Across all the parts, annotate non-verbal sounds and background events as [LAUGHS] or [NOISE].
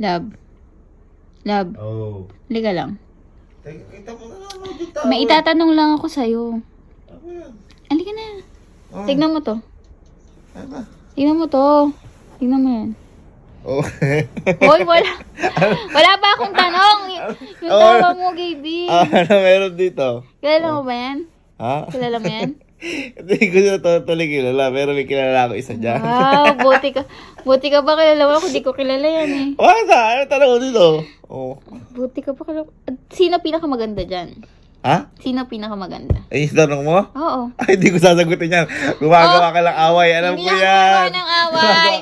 Love. Love. Oh. Liga lang. Kita mo na lang. May itatanong lang ako sa'yo. Ano Alika na. Oh. Tignan mo to. Ano? Tignan mo to. Tignan mo yan. Okay. Oh. [LAUGHS] Hoy, wala. [LAUGHS] wala pa akong tanong. Yung oh. tawa mo, Gaby. Ah, ano meron dito? Kailan mo ba yan? Ha? Kailan mo yan? [LAUGHS] Hindi ko siya totally kilala, pero may kilala ako isa dyan. Wow, buti ka. Buti ka ba kilala mo ako? Hindi ko kilala yan eh. Wala, ano tanong ko dito? Oh. Buti ka ba kilala? Sino pinakamaganda dyan? Ha? Sino pinakamaganda? Ay, yung mo? Oo. [LAUGHS] Ay, hindi ko sasagutin yan. Gumagawa oh. ka lang away. Alam ko yan. Hindi lang [LAUGHS] ng away.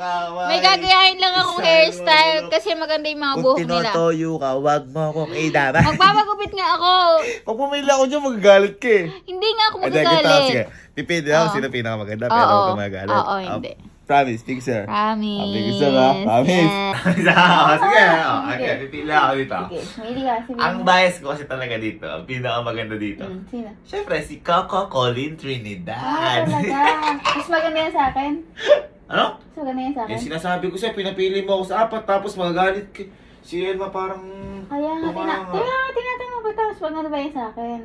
May gagayahin lang akong hairstyle kasi maganda yung mga buhok Kung nila. tinotoyo ka, wag mo akong idara. Magpapagupit nga ako. Pag pumili ako dyan, magagalit ka eh. Hindi nga ako Ay, dahil kita, magagalit. sige. Pipili ako, Oo. sino pinakamaganda, pero Oo. huwag ka magagalit. Oo, hindi. Ah, Promise, picture. Promise. Ah, picture ha? Promise. Yeah. [LAUGHS] Oh, sige. Oh, okay, pipila ako dito. Sige, pili ka. Sige. Ang bias ko kasi talaga dito. Ang pinakamaganda dito. Mm, sino? Siyempre, si Coco Colin Trinidad. Ah, talaga. Mas maganda yan sa akin. [LAUGHS] ano? Mas maganda yan sa akin. Yung eh, sinasabi ko sa'yo, pinapili mo ako sa apat, tapos magagalit ka. Si Elma parang... Kaya nga, tina kaya nga tinatanong ko tapos wag na ba yan sa akin?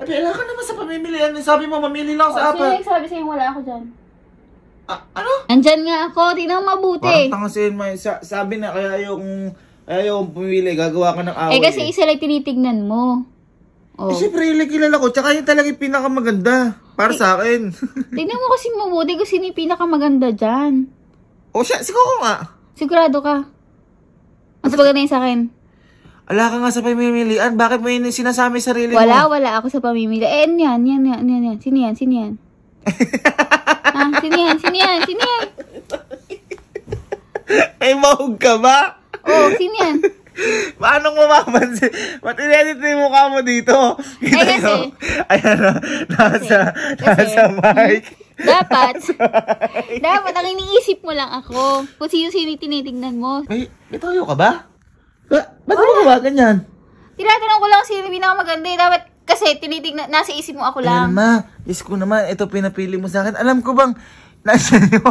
Ate, ilan ka naman sa pamimilihan. Sabi mo, mamili lang o, sa oh, apat. Sige, sabi sa'yo, wala ako dyan. Ah, ano? Andyan nga ako, tingnan mabuti. Parang tanga si Elma. Sa sabi na kaya yung kaya yung pumili, gagawa ka ng away. Eh kasi isa lang tinitignan mo. Eh, oh. Eh syempre yung kilala ko, tsaka yung talaga yung pinakamaganda para eh, sa akin. [LAUGHS] tingnan mo kasi mabuti kung sino yung pinakamaganda dyan. O siya, siguro nga. Sigurado ka. Mas ano? maganda yung sa akin. Ala ka nga sa pamimilian, bakit mo yun sinasami sarili Wala, mo? wala wala ako sa pamimili. Eh, yan, yan, yan, yan, yan. Sino yan, sino yan? [LAUGHS] Ma'am, sino yan? Sino yan? Sino yan? Ay, mahog ka ba? Oo, oh, sino yan? Paano mo mapansin? Ba't inedit mo yung mukha mo dito? Kita Ay, kasi. Ayan ah, nasa, kasi, nasa mic. Dapat, dapat ang iniisip mo lang ako. Kung sino-sino tinitignan mo. Ay, ito ka ba? Ba ba't mo ba ganyan? Tinatanong ko lang sino yung pinakamaganda. Eh. Dapat kasi tinitignan, nasa isip mo ako lang. ma. Diyos ko naman, ito pinapili mo sa akin. Alam ko bang, nasa [LAUGHS] yung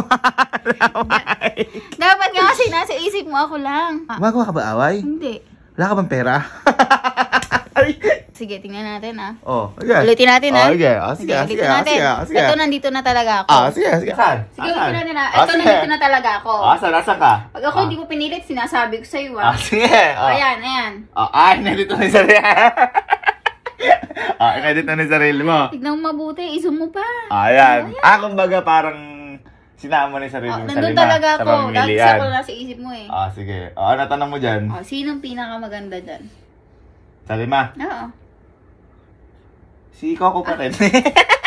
away. Dapat nga kasi nasa isip mo ako lang. Ah, Magawa ka ba away? hindi. Wala ka bang pera? [LAUGHS] Sige, tingnan natin ah. oh, okay. Ulitin natin ah. Oh, okay, ah, sige, ah, sige, ah, ulitin sige, ah, sige. Ito, nandito na talaga ako. Ah, sige, sige. Saan? Ah, sige, Saan? ulitin natin ah. Ito, sige. nandito na talaga ako. Ah, saan? Nasaan ka? Pag ako ah. hindi ko pinilit, sinasabi ko sa'yo ah. Ah, sige. Ah, Ayan, ayan. Oh, ay, nandito na yung [LAUGHS] [LAUGHS] ah, i edit na ni sarili mo. Tignan mo mabuti, iso mo pa. Ayan. Ayan. Ah, kumbaga parang sinama ni sarili oh, mo sa lima. talaga sa ako. Dahil sa na nasa isip mo eh. Ah, sige. Ah, oh, ano tanong mo dyan? Oh, sinong pinakamaganda dyan? Sa lima? Oo. Si Coco pa ah. rin. [LAUGHS]